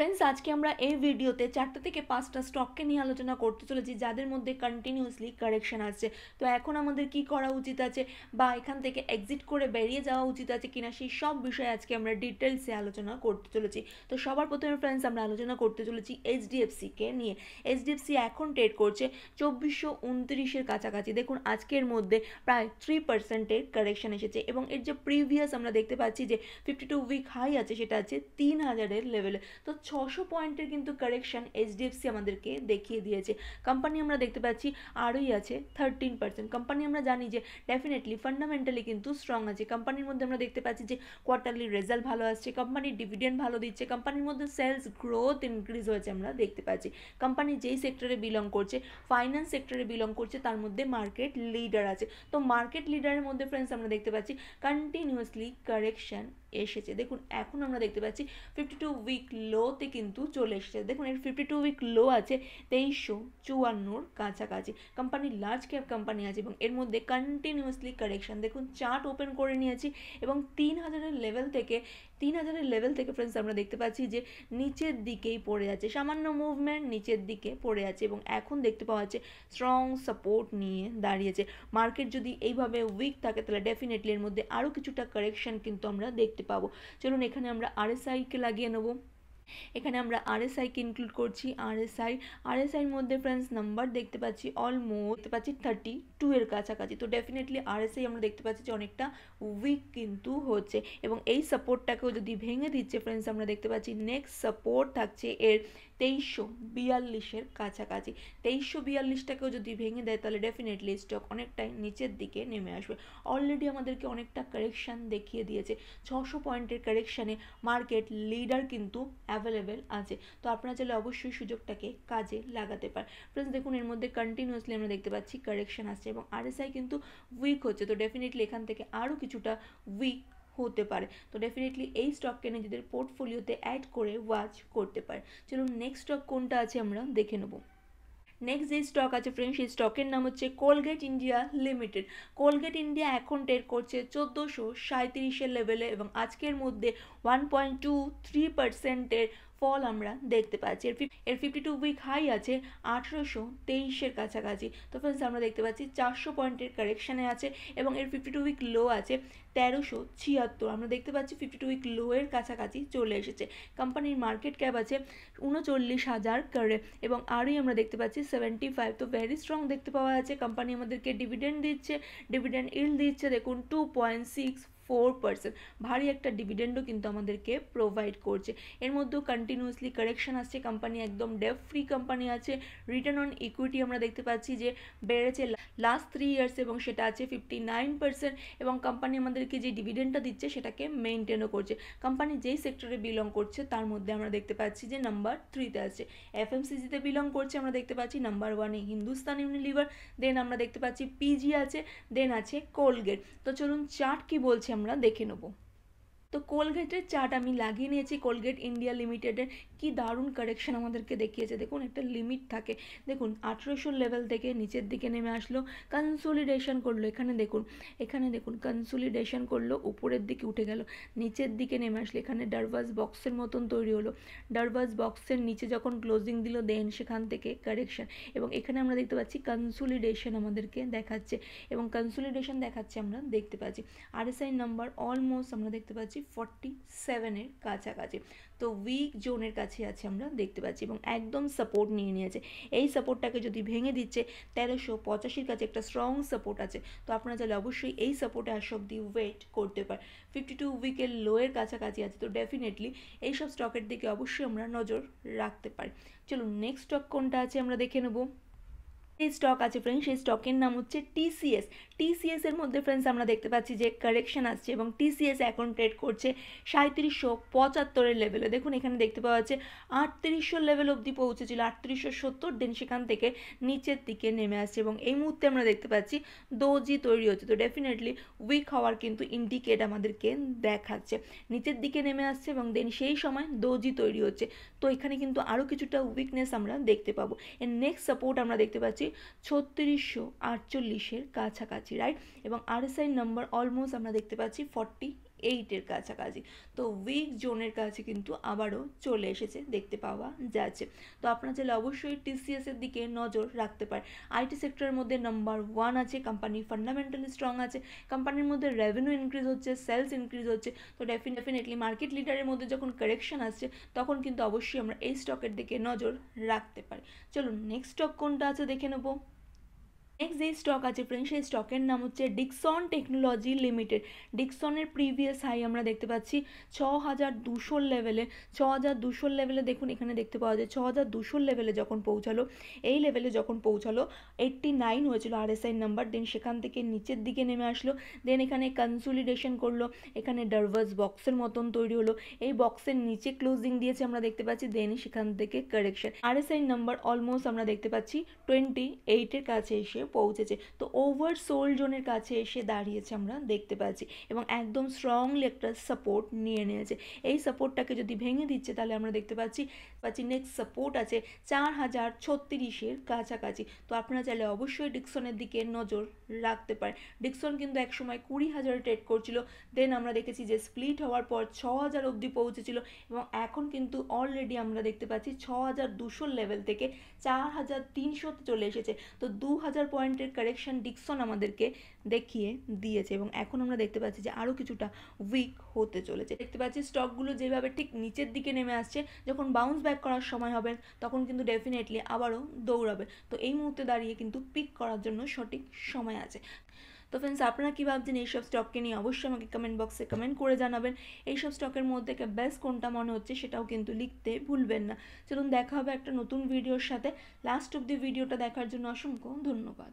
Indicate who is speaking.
Speaker 1: friends আজকে আমরা এই ভিডিওতে চারটা থেকে পাঁচটা স্টককে নিয়ে আলোচনা করতে চলেছি যাদের মধ্যে কন্টিনিউসলি কারেকশন আসছে তো এখন আমাদের কি করা উচিত আছে বা এখান থেকে এক্সিট করে বেরিয়ে যাওয়া উচিত আছে কিনা সেই সব বিষয়ে আজকে আমরা ডিটেলসে আলোচনা করতে চলেছি তো সবার প্রথমে ফ্রেন্ডস আমরা আলোচনা করতে চলেছি এইচডিএফসিকে নিয়ে এইচডিএফসি এখন ট্রেড করছে চব্বিশশো উনত্রিশের কাছাকাছি দেখুন আজকের মধ্যে প্রায় থ্রি পার্সেন্টের কারেকশন এসেছে এবং এর যে প্রিভিয়াস আমরা দেখতে পাচ্ছি যে ফিফটি টু উইক হাই আছে সেটা আছে তিন হাজারের লেভেলে তো ছশো পয়েন্টের কিন্তু কারেকশান এইচডিএফসি আমাদেরকে দেখিয়ে দিয়েছে কোম্পানি আমরা দেখতে পাচ্ছি আরোই আছে থার্টিন পার্সেন্ট কোম্পানি আমরা জানি যে ডেফিনেটলি ফান্ডামেন্টালি কিন্তু স্ট্রং আছে কোম্পানির মধ্যে আমরা দেখতে পাচ্ছি যে কোয়ার্টারলি রেজাল্ট ভালো আসছে কোম্পানির ডিভিডেন্ড ভালো দিচ্ছে কোম্পানির মধ্যে সেলস গ্রোথ ইনক্রিজ হয়েছে আমরা দেখতে পাচ্ছি কোম্পানি যেই সেক্টরে বিলং করছে ফাইন্যান্স সেক্টরে বিলং করছে তার মধ্যে মার্কেট লিডার আছে তো মার্কেট লিডারের মধ্যে ফ্রেন্ডস আমরা দেখতে পাচ্ছি কন্টিনিউয়াসলি কারেকশান এসেছে দেখুন এখন আমরা দেখতে পাচ্ছি ফিফটি টু উইক লোতে কিন্তু চলে এসেছে দেখুন এর ফিফটি টু উইক লো আছে তেইশশো চুয়ান্নর কাছাকাছি কোম্পানি লার্জ ক্যাপ কোম্পানি আছে এবং এর মধ্যে কন্টিনিউয়াসলি কারেকশান দেখুন চার্ট ওপেন করে নিয়েছি এবং তিন হাজারের লেভেল থেকে তিন হাজারের লেভেল থেকে ফ্রেন্ডস আমরা দেখতে পাচ্ছি যে নিচের দিকেই পড়ে যাচ্ছে সামান্য মুভমেন্ট নিচের দিকে পড়ে যাচ্ছে এবং এখন দেখতে পাওয়া যাচ্ছে স্ট্রং সাপোর্ট নিয়ে দাঁড়িয়েছে মার্কেট যদি এইভাবে উইক থাকে তাহলে ডেফিনেটলি এর মধ্যে আরও কিছুটা কারেকশন কিন্তু আমরা দেখতে পাবো চলুন এখানে আমরা আরএসআইকে লাগিয়ে নেবো এখানে আমরা আরএসআইকে ইনক্লুড করছি আরএসআই আরএসআইয়ের মধ্যে ফ্রেন্ডস নাম্বার দেখতে পাচ্ছি অলমোস্ট দেখতে পাচ্ছি থার্টি টু এর কাছাকাছি তো ডেফিনেটলি আরএসআই আমরা দেখতে পাচ্ছি যে অনেকটা উইক কিন্তু হচ্ছে এবং এই সাপোর্টটাকেও যদি ভেঙে দিচ্ছে ফ্রেন্ডস আমরা দেখতে পাচ্ছি নেক্সট সাপোর্ট থাকছে এর তেইশশো বিয়াল্লিশের কাছাকাছি তেইশশো বিয়াল্লিশটাকেও যদি ভেঙে দেয় তাহলে ডেফিনেটলি স্টক অনেকটাই নিচের দিকে নেমে আসবে অলরেডি আমাদেরকে অনেকটা কারেকশান দেখিয়ে দিয়েছে ছশো পয়েন্টের কারেকশানে মার্কেট লিডার কিন্তু অ্যাভেলেবেল আছে তো আপনারা চাইলে অবশ্যই সুযোগটাকে কাজে লাগাতে পার ফ্রেন্ডস দেখুন এর মধ্যে কন্টিনিউয়াসলি আমরা দেখতে পাচ্ছি কারেকশন আসছে এবং আরএসআই কিন্তু উইক হচ্ছে তো ডেফিনেটলি এখান থেকে আরও কিছুটা উইক হতে পারে তো ডেফিনেটলি এই স্টককে নিজেদের পোর্টফোলিওতে অ্যাড করে ওয়াচ করতে পারে চলুন নেক্সট স্টক কোনটা আছে আমরা দেখে নেবো নেক্সট যে স্টক আছে ফ্রেন্ড সেই স্টকের নাম হচ্ছে Colgate India limited Colgate India এখন টের করছে চোদ্দোশো সাঁত্রিশের লেভেলে এবং আজকের মধ্যে ওয়ান পয়েন্ট টু থ্রি পার্সেন্টের ফল আমরা দেখতে পাচ্ছি এর এর ফিফটি টু উইক হাই আছে আঠেরোশো তেইশের কাছাকাছি তো ফ্রেন্ডস আমরা দেখতে পাচ্ছি চারশো পয়েন্টের কারেকশানে আছে এবং এর ফিফটি টু উইক লো আছে তেরোশো ছিয়াত্তর আমরা দেখতে পাচ্ছি ফিফটি টু উইক লোয়ের কাছাকাছি চলে এসেছে কোম্পানির মার্কেট ক্যাপ আছে উনচল্লিশ হাজার করে এবং আরই আমরা দেখতে পাচ্ছি সেভেন্টি ফাইভ তো ভেরি স্ট্রং দেখতে পাওয়া যাচ্ছে কোম্পানি আমাদেরকে ডিভিডেন্ড দিচ্ছে ডিভিডেন্ড ইল দিচ্ছে দেখুন two point six four percent ভারী একটা ডিভিডেন্ডও কিন্তু আমাদেরকে প্রোভাইড করছে এর মধ্যেও কন্টিনিউসলি কারেকশন আসছে কোম্পানি একদম ডেপ ফ্রি কোম্পানি আছে রিটার্ন অন ইকুইটি আমরা দেখতে পাচ্ছি যে বেড়েছে লাস্ট থ্রি ইয়ার্স এবং সেটা আছে ফিফটি নাইন পার্সেন্ট এবং কোম্পানি আমাদেরকে যে ডিভিডেন্ডটা দিচ্ছে সেটাকে মেনটেনও করছে কোম্পানি যেই সেক্টরে বিলং করছে তার মধ্যে আমরা দেখতে পাচ্ছি যে নাম্বার থ্রিতে আছে এফএমসিজিতে বিলং করছে আমরা দেখতে পাচ্ছি নাম্বার ওয়ানে হিন্দুস্তান ইউনিলিভার দেন আমরা দেখতে পাচ্ছি পিজি আছে দেন আছে কোলগেট তো চলুন চার্ট কি বলছে আমরা দেখে নেবো তো কোলগেটের চার্ট আমি লাগিয়ে নিয়েছি কোলগেট ইন্ডিয়া লিমিটেডের কি দারুণ কারেকশন আমাদেরকে দেখিয়েছে দেখুন একটা লিমিট থাকে দেখুন আঠেরোশো লেভেল থেকে নিচের দিকে নেমে আসলো কনসোলিডেশন করলো এখানে দেখুন এখানে দেখুন কনসোলিডেশন করলো উপরের দিকে উঠে গেল নিচের দিকে নেমে আসলো এখানে ডারভাস বক্সের মতন তৈরি হলো ডারভাস বক্সের নিচে যখন ক্লোজিং দিল দেন সেখান থেকে কারেকশন এবং এখানে আমরা দেখতে পাচ্ছি কনসোলিডেশন আমাদেরকে দেখাচ্ছে এবং কনসোলিডেশন দেখাচ্ছে আমরা দেখতে পাচ্ছি আর আই নাম্বার অলমোস্ট আমরা দেখতে পাচ্ছি ফর্টি সেভেনের কাছাকাছি তো উইক জোনের কাছে আছে আমরা দেখতে পাচ্ছি এবং একদম সাপোর্ট নিয়ে নিয়েছে এই সাপোর্টটাকে যদি ভেঙে দিচ্ছে তেরোশো পঁচাশির কাছে একটা স্ট্রং সাপোর্ট আছে তো আপনারা চাইলে অবশ্যই এই সাপোর্টে আস অব্দি ওয়েট করতে পারে ফিফটি টু উইকের লোয়ের কাছাকাছি আছে তো ডেফিনেটলি এইসব স্টকের দিকে অবশ্যই আমরা নজর রাখতে পারি চলুন নেক্সট স্টক কোনটা আছে আমরা দেখে নেবো এই স্টক আছে ফ্রেন্ডস সেই স্টকের নাম হচ্ছে টিসিএস টিসিএস এর মধ্যে ফ্রেন্ডস আমরা দেখতে পাচ্ছি যে কারেকশন আসছে এবং টিসিএস এখন ট্রেড করছে সাঁত্রিশশো পঁচাত্তরের লেভেলে দেখুন এখানে দেখতে পাওয়া যাচ্ছে আটত্রিশশো লেভেল অবধি পৌঁছেছিল আটত্রিশশো সত্তর দিন সেখান থেকে নিচের দিকে নেমে আসছে এবং এই মুহূর্তে আমরা দেখতে পাচ্ছি দোজি তৈরি হচ্ছে তো ডেফিনেটলি উইক হওয়ার কিন্তু ইন্ডিকেট আমাদেরকে দেখাচ্ছে নিচের দিকে নেমে আসছে এবং দেন সেই সময় দোজি তৈরি হচ্ছে তো এখানে কিন্তু আরও কিছুটা উইকনেস আমরা দেখতে পাবো এর নেক্সট সাপোর্ট আমরা দেখতে পাচ্ছি ছত্রিশশো আটচল্লিশের কাছাকাছি রাইট এবং R S I number almost আমরা দেখতে পাচ্ছি ফর্টি এইটের কাছাকাছি তো উইক জোনের কাছে কিন্তু আবারও চলে এসেছে দেখতে পাওয়া যাচ্ছে তো আপনার চাইলে অবশ্যই টিসিএসের দিকে নজর রাখতে পারে আইটি সেক্টরের মধ্যে নাম্বার ওয়ান আছে কোম্পানি ফান্ডামেন্টালি স্ট্রং আছে কোম্পানির মধ্যে রেভিনিউ ইনক্রিজ হচ্ছে সেলস ইনক্রিজ হচ্ছে তো ডেফিনেটলি মার্কেট লিডারের মধ্যে যখন কারেকশন আসছে তখন কিন্তু অবশ্যই আমরা এই স্টকের দিকে নজর রাখতে পারি চলুন নেক্সট স্টক কোনটা আছে দেখে নেবো নেক্সট যে স্টক আছে ফ্রেন্ড সেই স্টকের নাম হচ্ছে ডিকসন টেকনোলজি লিমিটেড ডিকসনের প্রিভিয়াস হাই আমরা দেখতে পাচ্ছি ছ হাজার দুশোর লেভেলে ছ হাজার দুশোর লেভেলে দেখুন এখানে দেখতে পাওয়া যায় ছ হাজার দুশোর লেভেলে যখন পৌঁছালো এই লেভেলে যখন পৌঁছালো এইট্টি নাইন হয়েছিল আরএসআই নাম্বার দেন সেখান থেকে নিচের দিকে নেমে আসলো দেন এখানে কনসোলিডেশন করলো এখানে ডারভাস বক্সের মতন তৈরি হলো এই বক্সের নিচে ক্লোজিং দিয়েছে আমরা দেখতে পাচ্ছি দেন সেখান থেকে কারেকশন আরএসআই নাম্বার অলমোস্ট আমরা দেখতে পাচ্ছি টোয়েন্টি এইটের কাছে এসে পৌঁছেছে তো ওভার সোল জোনের কাছে এসে দাঁড়িয়েছে আমরা দেখতে পাচ্ছি এবং একদম স্ট্রংলি একটা সাপোর্ট নিয়ে নিয়েছে এই সাপোর্টটাকে যদি ভেঙে দিচ্ছে তাহলে আমরা দেখতে পাচ্ছি পাচ্ছি নেক্সট সাপোর্ট আছে চার হাজার ছত্রিশের কাছাকাছি তো আপনারা চাইলে অবশ্যই ডিক্সনের দিকে নজর রাখতে পারেন ডিক্সন কিন্তু একসময় কুড়ি হাজার ট্রেড করছিল দেন আমরা দেখেছি যে স্প্লিট হওয়ার পর ছ হাজার অবধি পৌঁছেছিল এবং এখন কিন্তু অলরেডি আমরা দেখতে পাচ্ছি ছ হাজার দুশোর লেভেল থেকে চার হাজার তিনশো চলে এসেছে তো দু হাজার পয়েন্টের কারেকশন ডিকশন আমাদেরকে দেখিয়ে দিয়েছে এবং এখন আমরা দেখতে পাচ্ছি যে আরও কিছুটা উইক হতে চলেছে দেখতে পাচ্ছি স্টকগুলো যেভাবে ঠিক নিচের দিকে নেমে আসছে যখন বাউন্স ব্যাক করার সময় হবে তখন কিন্তু ডেফিনেটলি আবারও দৌড়াবে তো এই মুহূর্তে দাঁড়িয়ে কিন্তু পিক করার জন্য সঠিক সময় আছে তো ফ্রেন্ডস আপনারা কী ভাবছেন এইসব স্টককে নিয়ে অবশ্যই আমাকে কমেন্ট বক্সে কমেন্ট করে জানাবেন এইসব স্টকের মধ্যে বেস্ট কোনটা মনে হচ্ছে সেটাও কিন্তু লিখতে ভুলবেন না চলুন দেখা হবে একটা নতুন ভিডিওর সাথে লাস্ট অব দি ভিডিওটা দেখার জন্য অসংখ্য ধন্যবাদ